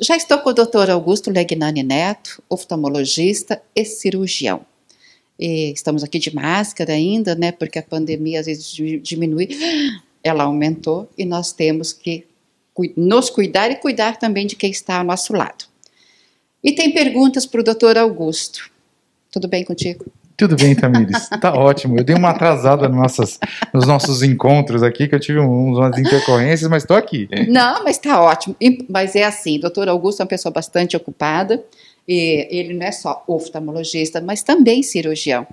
Já estou com o Dr. Augusto Legnani Neto, oftalmologista e cirurgião. E estamos aqui de máscara ainda, né? Porque a pandemia às vezes diminui, ela aumentou e nós temos que nos cuidar e cuidar também de quem está ao nosso lado. E tem perguntas para o Dr. Augusto. Tudo bem contigo? Tudo bem, Tamires. Tá ótimo. Eu dei uma atrasada nos nossos, nos nossos encontros aqui, que eu tive umas intercorrências, mas estou aqui. Não, mas tá ótimo. E, mas é assim, doutor Augusto é uma pessoa bastante ocupada. E ele não é só oftalmologista, mas também cirurgião.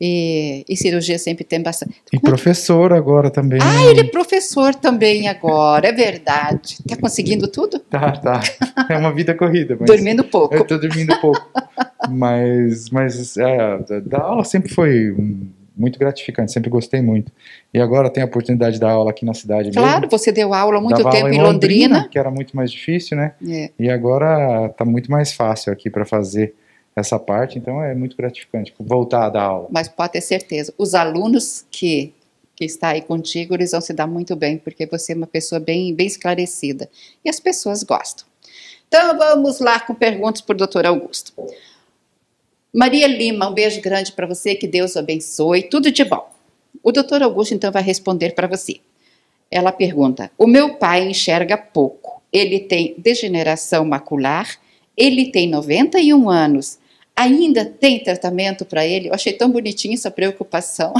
E, e, cirurgia sempre tem bastante. E é professor agora também. Ah, ele é professor também agora, é verdade. Tá conseguindo tudo? Tá, tá. É uma vida corrida. Mas dormindo pouco. Eu tô dormindo pouco. mas mas é, da aula sempre foi muito gratificante, sempre gostei muito. E agora tem a oportunidade de dar aula aqui na cidade Claro, mesmo. você deu aula muito Dava tempo em Londrina, Londrina, Que era muito mais difícil, né? É. E agora está muito mais fácil aqui para fazer essa parte, então é muito gratificante voltar a dar aula. Mas pode ter certeza, os alunos que que está aí contigo, eles vão se dar muito bem, porque você é uma pessoa bem, bem esclarecida. E as pessoas gostam. Então vamos lá com perguntas para o doutor Augusto. Maria Lima, um beijo grande para você, que Deus o abençoe, tudo de bom. O doutor Augusto então vai responder para você. Ela pergunta: O meu pai enxerga pouco, ele tem degeneração macular, ele tem 91 anos, ainda tem tratamento para ele? Eu achei tão bonitinho essa preocupação.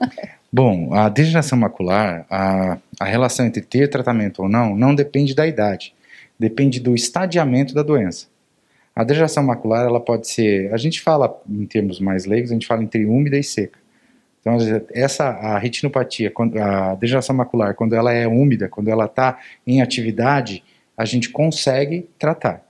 Bom, a degeneração macular, a, a relação entre ter tratamento ou não, não depende da idade, depende do estadiamento da doença. A dejeção macular, ela pode ser, a gente fala em termos mais leigos, a gente fala entre úmida e seca. Então, essa a retinopatia, a degeneração macular, quando ela é úmida, quando ela está em atividade, a gente consegue tratar.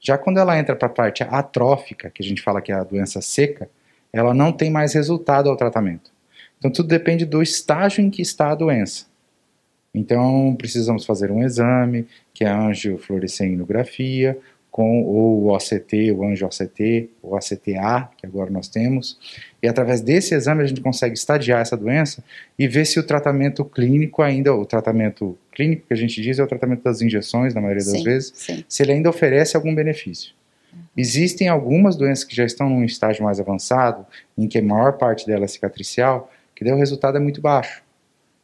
Já quando ela entra para a parte atrófica, que a gente fala que é a doença seca, ela não tem mais resultado ao tratamento. Então, tudo depende do estágio em que está a doença. Então, precisamos fazer um exame, que é a angiofluorescenografia, com o OCT, o anjo OCT, o OCTA que agora nós temos. E através desse exame a gente consegue estadiar essa doença e ver se o tratamento clínico ainda, o tratamento clínico que a gente diz é o tratamento das injeções, na maioria das sim, vezes, sim. se ele ainda oferece algum benefício. Uhum. Existem algumas doenças que já estão num estágio mais avançado, em que a maior parte dela é cicatricial, que deu o resultado é muito baixo.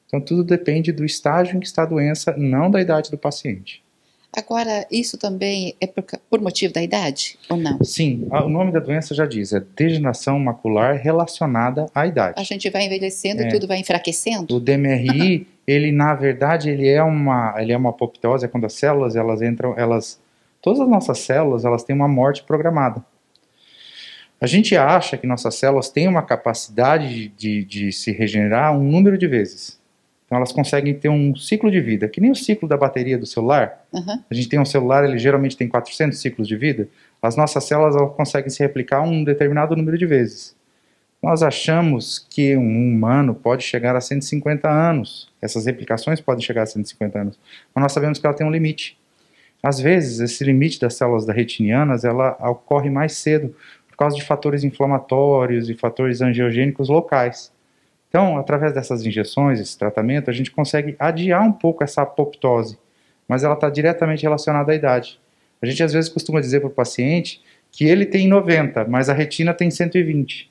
Então tudo depende do estágio em que está a doença, não da idade do paciente. Agora, isso também é por, por, motivo da idade ou não? Sim, o nome da doença já diz, é degeneração macular relacionada à idade. A gente vai envelhecendo é. e tudo vai enfraquecendo? O DMRI, ele na verdade, ele é uma, ele é uma apoptose, é quando as células, elas entram, elas todas as nossas células, elas têm uma morte programada. A gente acha que nossas células têm uma capacidade de, de, de se regenerar um número de vezes. Então elas conseguem ter um ciclo de vida, que nem o ciclo da bateria do celular. Uhum. A gente tem um celular, ele geralmente tem 400 ciclos de vida. As nossas células conseguem se replicar um determinado número de vezes. Nós achamos que um humano pode chegar a 150 anos. Essas replicações podem chegar a 150 anos. Mas nós sabemos que ela tem um limite. Às vezes, esse limite das células da retinianas, ela ocorre mais cedo, por causa de fatores inflamatórios e fatores angiogênicos locais. Então, através dessas injeções, esse tratamento, a gente consegue adiar um pouco essa apoptose, mas ela está diretamente relacionada à idade. A gente às vezes costuma dizer para o paciente que ele tem 90, mas a retina tem 120.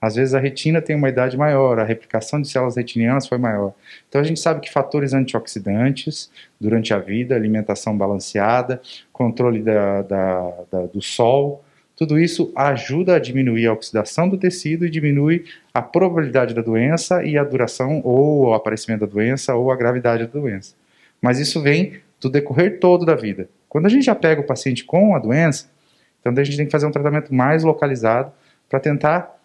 Às vezes a retina tem uma idade maior, a replicação de células retinianas foi maior. Então a gente sabe que fatores antioxidantes durante a vida, alimentação balanceada, controle da, da, da, do sol, tudo isso ajuda a diminuir a oxidação do tecido e diminui a probabilidade da doença e a duração ou o aparecimento da doença ou a gravidade da doença. Mas isso vem do decorrer todo da vida. Quando a gente já pega o paciente com a doença, então a gente tem que fazer um tratamento mais localizado para tentar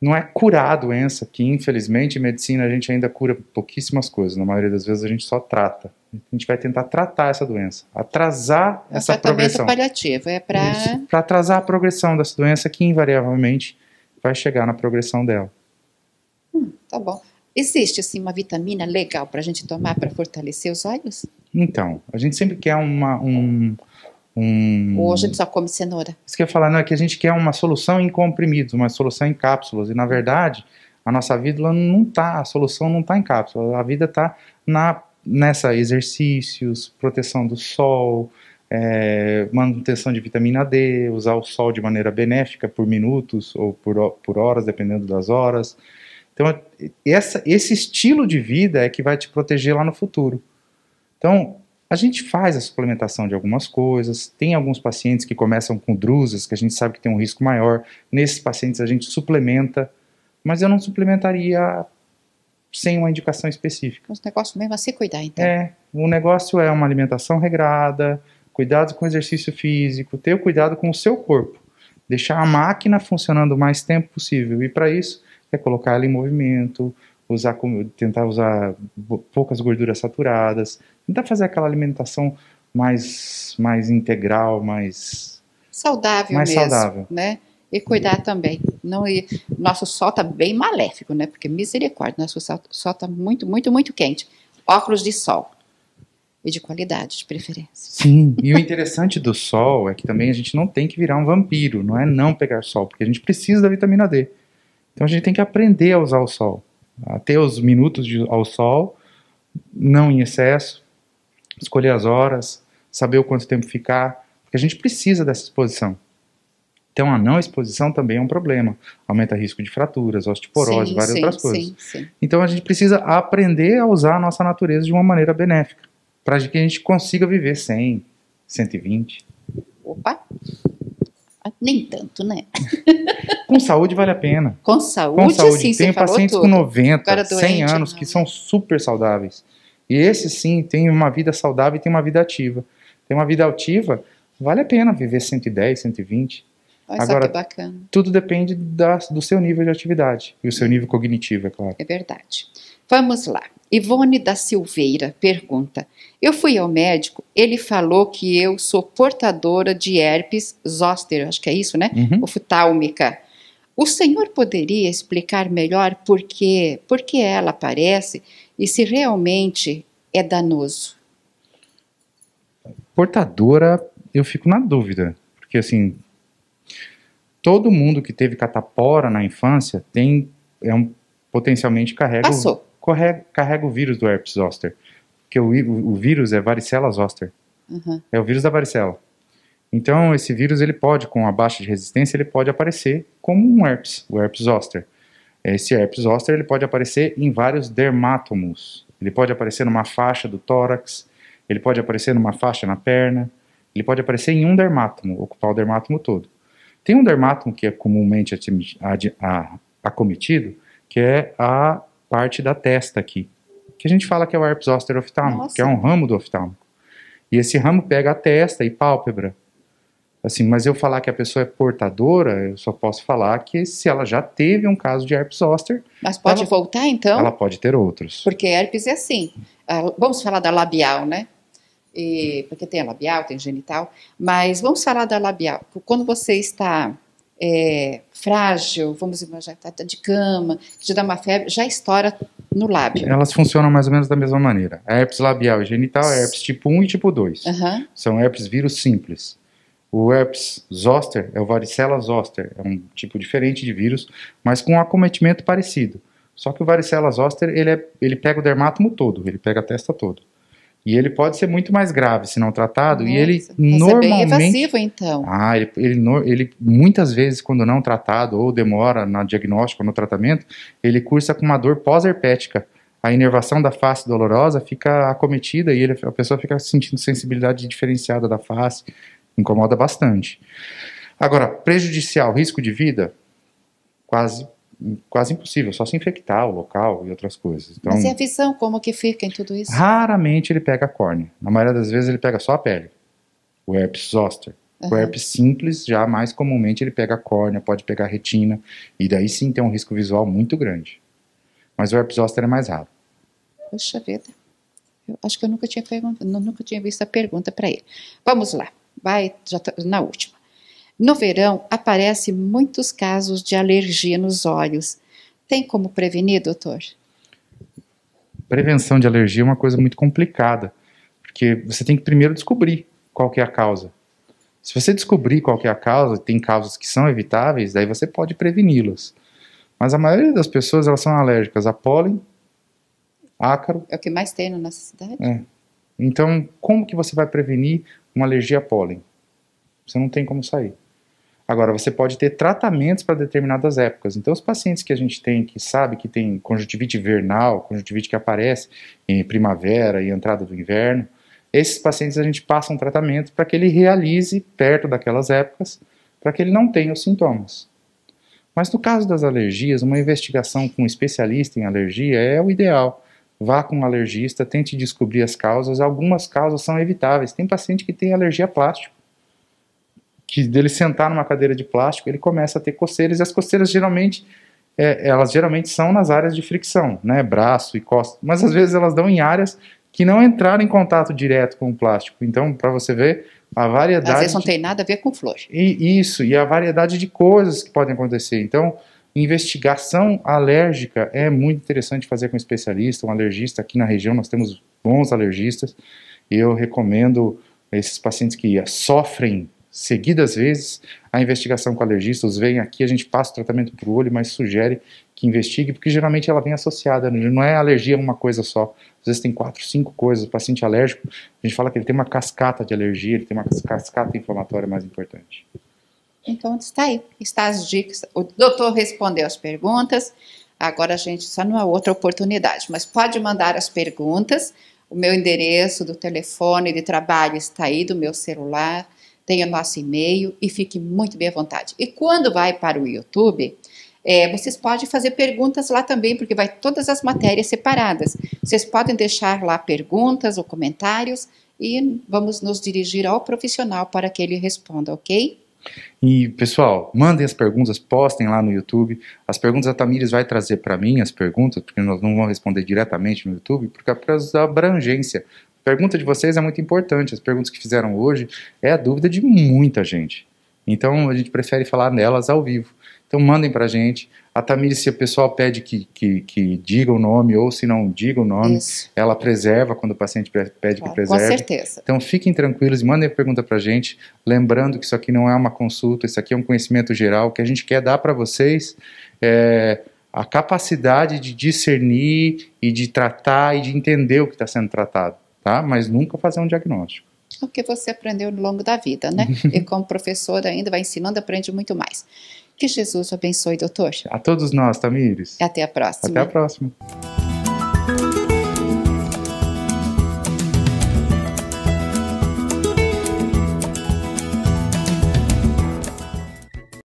não é curar a doença, que infelizmente em medicina a gente ainda cura pouquíssimas coisas, na maioria das vezes a gente só trata. A gente vai tentar tratar essa doença, atrasar o é essa progressão. paliativo é para para atrasar a progressão dessa doença que invariavelmente vai chegar na progressão dela. Hum, tá bom. Existe assim uma vitamina legal para a gente tomar para fortalecer os olhos? Então, a gente sempre quer uma, um, um... Hoje a gente só come cenoura. Isso que eu ia falar, não, é que a gente quer uma solução em comprimidos, uma solução em cápsulas. E na verdade, a nossa vida não está, a solução não está em cápsulas. A vida está na, nessa exercícios, proteção do sol, é, manutenção de vitamina D, usar o sol de maneira benéfica por minutos ou por, por horas, dependendo das horas. Então, essa, esse estilo de vida é que vai te proteger lá no futuro. Então, a gente faz a suplementação de algumas coisas, tem alguns pacientes que começam com drusas, que a gente sabe que tem um risco maior. Nesses pacientes a gente suplementa, mas eu não suplementaria sem uma indicação específica. Os o negócio mesmo é se cuidar, então. É, o negócio é uma alimentação regrada, cuidado com o exercício físico, ter cuidado com o seu corpo, deixar a máquina funcionando o mais tempo possível. E para isso é colocar ela em movimento, usar tentar usar poucas gorduras saturadas, tentar fazer aquela alimentação mais mais integral, mais saudável mais mesmo, saudável, né? E cuidar uhum. também. Não e nosso sol tá bem maléfico, né? Porque misericórdia, nosso sol, sol tá muito muito muito quente. Óculos de sol e de qualidade, de preferência. Sim, e o interessante do sol é que também a gente não tem que virar um vampiro, não é não pegar sol, porque a gente precisa da vitamina D. Então a gente tem que aprender a usar o sol ter os minutos de, ao sol, não em excesso, escolher as horas, saber o quanto tempo ficar, porque a gente precisa dessa exposição. Então, a não exposição também é um problema. Aumenta risco de fraturas, osteoporose, sim, várias sim, outras coisas. Sim, então, a gente precisa aprender a usar a nossa natureza de uma maneira benéfica, para que a gente consiga viver 100, 120. Opa! Nem tanto, né? Com saúde vale a pena. Com saúde, com saúde. Sim, tem pacientes com 90, 100 anos não. que né? são super saudáveis. E esses sim tem uma vida saudável e tem uma vida ativa. Tem uma vida ativa, vale a pena viver 110, 120. Olha Agora, só que bacana. Tudo depende da, do seu nível de atividade e o seu nível cognitivo, é claro. É verdade. Vamos lá. Ivone da Silveira pergunta: Eu fui ao médico, ele falou que eu sou portadora de herpes zoster, acho que é isso, né? Uhum. Oftalmica. O senhor poderia explicar melhor por que porque ela aparece e se realmente é danoso? Portadora, eu fico na dúvida, porque assim, todo mundo que teve catapora na infância tem é um, potencialmente carrega o, correga, carrega o vírus do herpes zoster, que o, o, o vírus é varicela zoster, uhum. é o vírus da varicela. Então esse vírus ele pode com a baixa de resistência ele pode aparecer como um herpes, o herpes zoster. Esse herpes zoster ele pode aparecer em vários dermátomos. Ele pode aparecer numa faixa do tórax, ele pode aparecer numa faixa na perna, ele pode aparecer em um dermátomo, ocupar o dermátomo todo. Tem um dermatom que é comumente acometido, que é a parte da testa aqui, que a gente fala que é o herpes zoster oftálmico, Nossa. que é um ramo do oftálmico. E esse ramo pega a testa e pálpebra. Assim, mas eu falar que a pessoa é portadora, eu só posso falar que se ela já teve um caso de herpes zoster... Mas pode ela, voltar, então? Ela pode ter outros. Porque herpes é assim. Ah, vamos falar da labial, né? e, porque tem a labial, tem genital, mas vamos falar da labial. Quando você está é, frágil, vamos imaginar, está de cama, te dá uma febre, já estoura no lábio. Elas funcionam mais ou menos da mesma maneira. A herpes labial e genital é herpes tipo 1 e tipo 2. Uhum. São herpes vírus simples. O herpes zoster é o varicela zoster, é um tipo diferente de vírus, mas com um acometimento parecido. Só que o varicela zoster, ele, é, ele pega o dermatomo todo, ele pega a testa toda. E ele pode ser muito mais grave se não tratado. Nossa, e ele normalmente. É bem evasivo, então. Ah, ele, ele, ele, muitas vezes, quando não tratado ou demora no diagnóstico ou no tratamento, ele cursa com uma dor pós-herpética. A inervação da face dolorosa fica acometida e ele, a pessoa fica sentindo sensibilidade diferenciada da face. Incomoda bastante. Agora, prejudicial, risco de vida, quase quase impossível, só se infectar o local e outras coisas. Então, Mas e a visão, como que fica em tudo isso? Raramente ele pega a córnea. Na maioria das vezes ele pega só a pele, o herpes zoster. Uhum. O herpes simples, já mais comumente, ele pega a córnea, pode pegar a retina, e daí sim tem um risco visual muito grande. Mas o herpes zoster é mais raro. Poxa vida. Eu acho que eu nunca tinha, pergunt... nunca tinha visto a pergunta para ele. Vamos lá. Vai já na última. No verão, aparecem muitos casos de alergia nos olhos. Tem como prevenir, doutor? Prevenção de alergia é uma coisa muito complicada, porque você tem que primeiro descobrir qual é a causa. Se você descobrir qual é a causa, tem causas que são evitáveis, daí você pode preveni-las. Mas a maioria das pessoas elas são alérgicas a pólen, ácaro. É o que mais tem na nossa cidade. É. Então, como que você vai prevenir uma alergia a pólen? Você não tem como sair. Agora, você pode ter tratamentos para determinadas épocas. Então, os pacientes que a gente tem, que sabe que tem conjuntivite vernal, conjuntivite que aparece em primavera e entrada do inverno, esses pacientes a gente passa um tratamento para que ele realize perto daquelas épocas, para que ele não tenha os sintomas. Mas no caso das alergias, uma investigação com um especialista em alergia é o ideal. Vá com um alergista, tente descobrir as causas. Algumas causas são evitáveis. Tem paciente que tem alergia a plástico que dele sentar numa cadeira de plástico, ele começa a ter coceiras, e as coceiras geralmente, é, elas geralmente são nas áreas de fricção, né, braço e costa, mas às vezes elas dão em áreas que não entraram em contato direto com o plástico. Então, para você ver, a variedade... Às vezes não tem nada a ver com flor. E, isso, e a variedade de coisas que podem acontecer. Então, investigação alérgica é muito interessante fazer com um especialista, um alergista. Aqui na região nós temos bons alergistas, e eu recomendo esses pacientes que sofrem seguidas vezes. A investigação com alergistas vem aqui, a gente passa o tratamento para o olho, mas sugere que investigue, porque geralmente ela vem associada, né? não é alergia uma coisa só. Às vezes tem quatro, cinco coisas. O paciente alérgico, a gente fala que ele tem uma cascata de alergia, ele tem uma cascata inflamatória mais importante. Então está aí, está as dicas. O doutor respondeu as perguntas. Agora a gente só numa outra oportunidade, mas pode mandar as perguntas. O meu endereço do telefone de trabalho está aí do meu celular tenha nosso e-mail e fique muito bem à vontade. E quando vai para o YouTube, é, vocês podem fazer perguntas lá também, porque vai todas as matérias separadas. Vocês podem deixar lá perguntas ou comentários e vamos nos dirigir ao profissional para que ele responda, ok? E pessoal, mandem as perguntas, postem lá no YouTube. As perguntas a Tamires vai trazer para mim as perguntas, porque nós não vamos responder diretamente no YouTube, porque é por causa da abrangência pergunta de vocês é muito importante. As perguntas que fizeram hoje é a dúvida de muita gente. Então a gente prefere falar nelas ao vivo. Então mandem para a gente. A Tamires, se o pessoal pede que, que, que, diga o nome ou se não diga o nome, Isso. ela preserva quando o paciente pede claro, que preserve. Com certeza. Então fiquem tranquilos, mandem pergunta para a gente. Lembrando que isso aqui não é uma consulta, isso aqui é um conhecimento geral que a gente quer dar para vocês. É, a capacidade de discernir e de tratar e de entender o que está sendo tratado tá? Mas nunca fazer um diagnóstico. É o que você aprendeu no longo da vida, né? e como professor ainda vai ensinando, aprende muito mais. Que Jesus abençoe, doutor. A todos nós, Tamires. Até a próxima. Até a próxima.